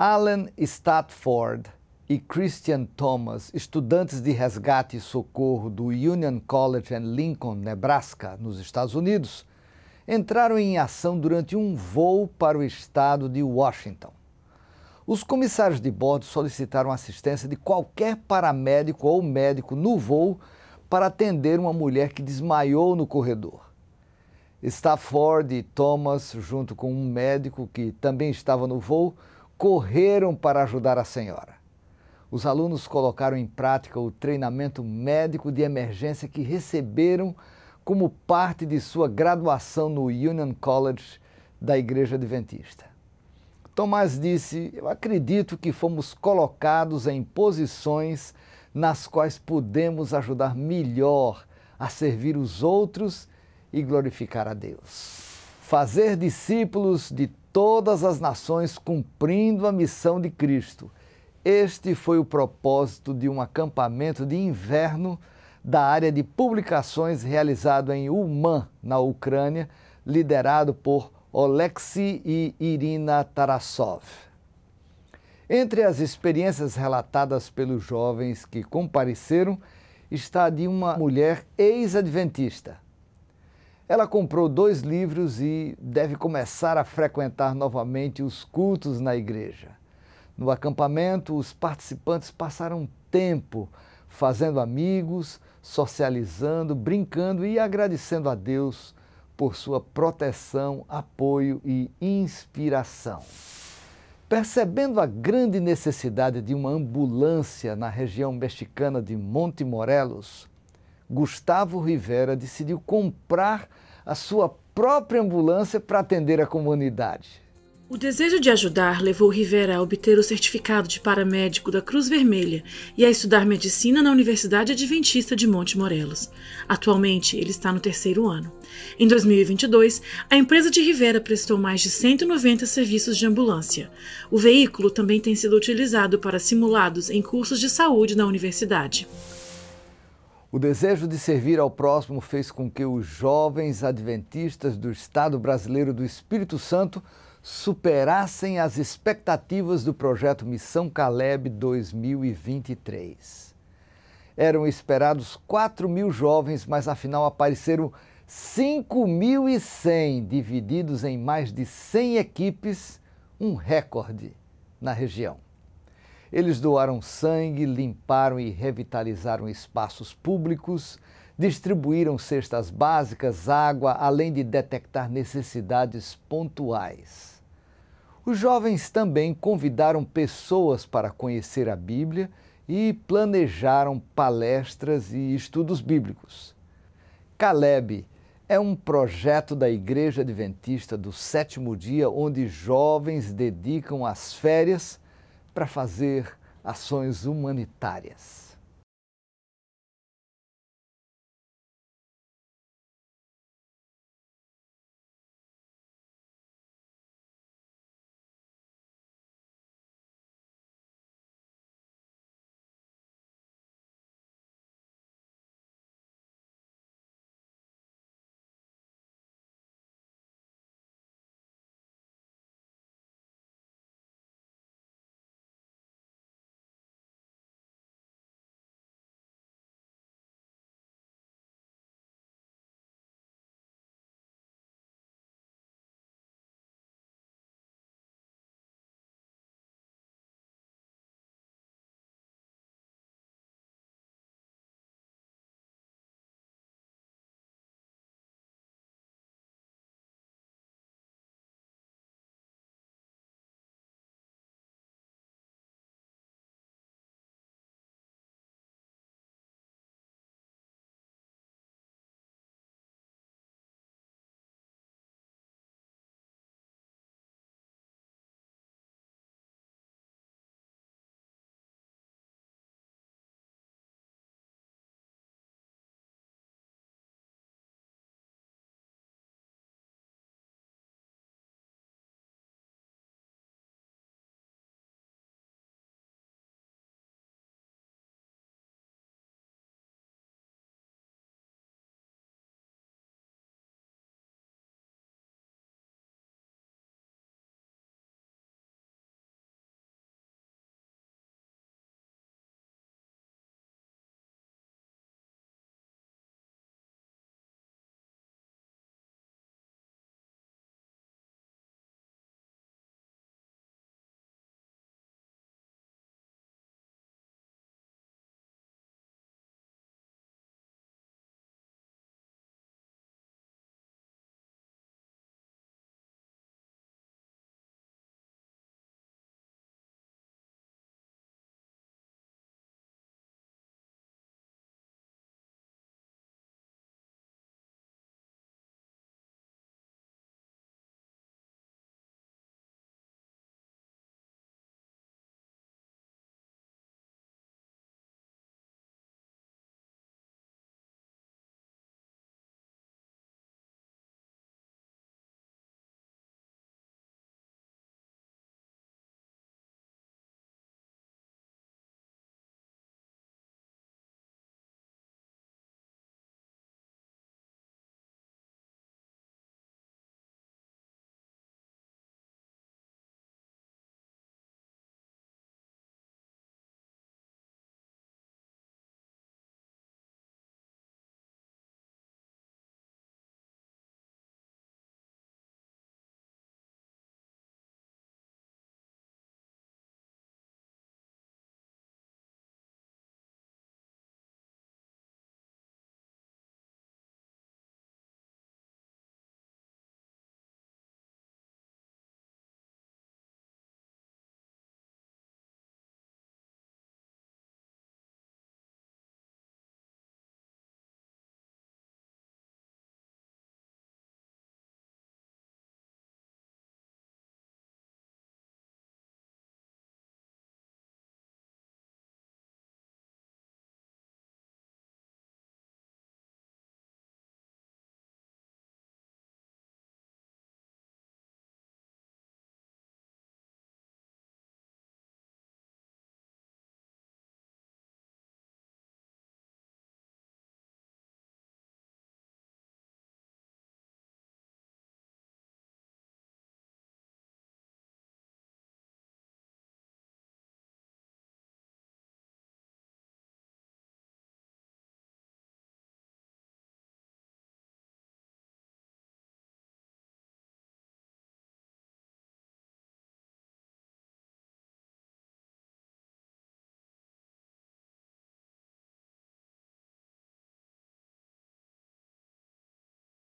Alan Statford e Christian Thomas, estudantes de resgate e socorro do Union College em Lincoln, Nebraska, nos Estados Unidos, entraram em ação durante um voo para o estado de Washington. Os comissários de bordo solicitaram assistência de qualquer paramédico ou médico no voo para atender uma mulher que desmaiou no corredor. Stafford e Thomas, junto com um médico que também estava no voo, correram para ajudar a senhora. Os alunos colocaram em prática o treinamento médico de emergência que receberam como parte de sua graduação no Union College da Igreja Adventista. Tomás disse: Eu acredito que fomos colocados em posições nas quais podemos ajudar melhor a servir os outros e glorificar a Deus. Fazer discípulos de todas as nações cumprindo a missão de Cristo. Este foi o propósito de um acampamento de inverno da área de publicações realizado em Uman, na Ucrânia, liderado por Oleksiy e Irina Tarasov. Entre as experiências relatadas pelos jovens que compareceram está a de uma mulher ex-adventista. Ela comprou dois livros e deve começar a frequentar novamente os cultos na igreja. No acampamento, os participantes passaram tempo fazendo amigos, socializando, brincando e agradecendo a Deus por sua proteção, apoio e inspiração. Percebendo a grande necessidade de uma ambulância na região mexicana de Monte Morelos, Gustavo Rivera decidiu comprar a sua própria ambulância para atender a comunidade. O desejo de ajudar levou Rivera a obter o certificado de paramédico da Cruz Vermelha e a estudar medicina na Universidade Adventista de Monte Morelos. Atualmente, ele está no terceiro ano. Em 2022, a empresa de Rivera prestou mais de 190 serviços de ambulância. O veículo também tem sido utilizado para simulados em cursos de saúde na universidade. O desejo de servir ao próximo fez com que os jovens adventistas do Estado Brasileiro do Espírito Santo superassem as expectativas do projeto Missão Caleb 2023. Eram esperados 4 mil jovens, mas afinal apareceram 5.100, divididos em mais de 100 equipes, um recorde na região. Eles doaram sangue, limparam e revitalizaram espaços públicos, distribuíram cestas básicas, água, além de detectar necessidades pontuais. Os jovens também convidaram pessoas para conhecer a Bíblia e planejaram palestras e estudos bíblicos. Caleb é um projeto da Igreja Adventista do Sétimo Dia onde jovens dedicam as férias para fazer ações humanitárias.